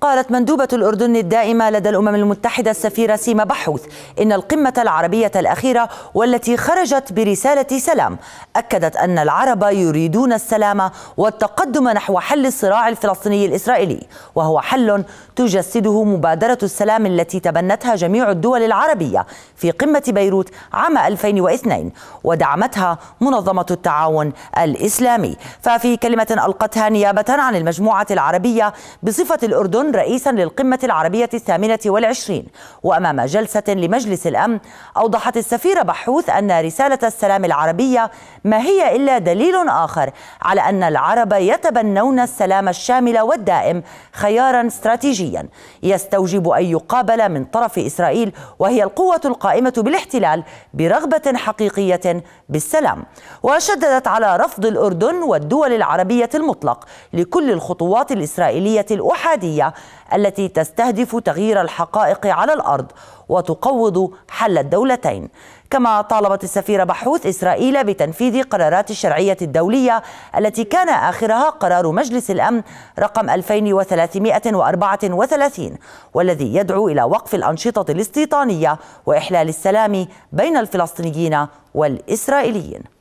قالت مندوبة الأردن الدائمة لدى الأمم المتحدة السفيرة سيما بحوث إن القمة العربية الأخيرة والتي خرجت برسالة سلام أكدت أن العرب يريدون السلام والتقدم نحو حل الصراع الفلسطيني الإسرائيلي وهو حل تجسده مبادرة السلام التي تبنتها جميع الدول العربية في قمة بيروت عام 2002 ودعمتها منظمة التعاون الإسلامي ففي كلمة ألقتها نيابة عن المجموعة العربية بصفة الأردن رئيسا للقمة العربية الثامنة والعشرين وأمام جلسة لمجلس الأمن أوضحت السفيرة بحوث أن رسالة السلام العربية ما هي إلا دليل آخر على أن العرب يتبنون السلام الشامل والدائم خيارا استراتيجيا يستوجب أن يقابل من طرف إسرائيل وهي القوة القائمة بالاحتلال برغبة حقيقية بالسلام وشددت على رفض الأردن والدول العربية المطلق لكل الخطوات الإسرائيلية الأحادية التي تستهدف تغيير الحقائق على الارض وتقوض حل الدولتين كما طالبت السفيره بحوث اسرائيل بتنفيذ قرارات الشرعيه الدوليه التي كان اخرها قرار مجلس الامن رقم 2334 والذي يدعو الى وقف الانشطه الاستيطانيه واحلال السلام بين الفلسطينيين والاسرائيليين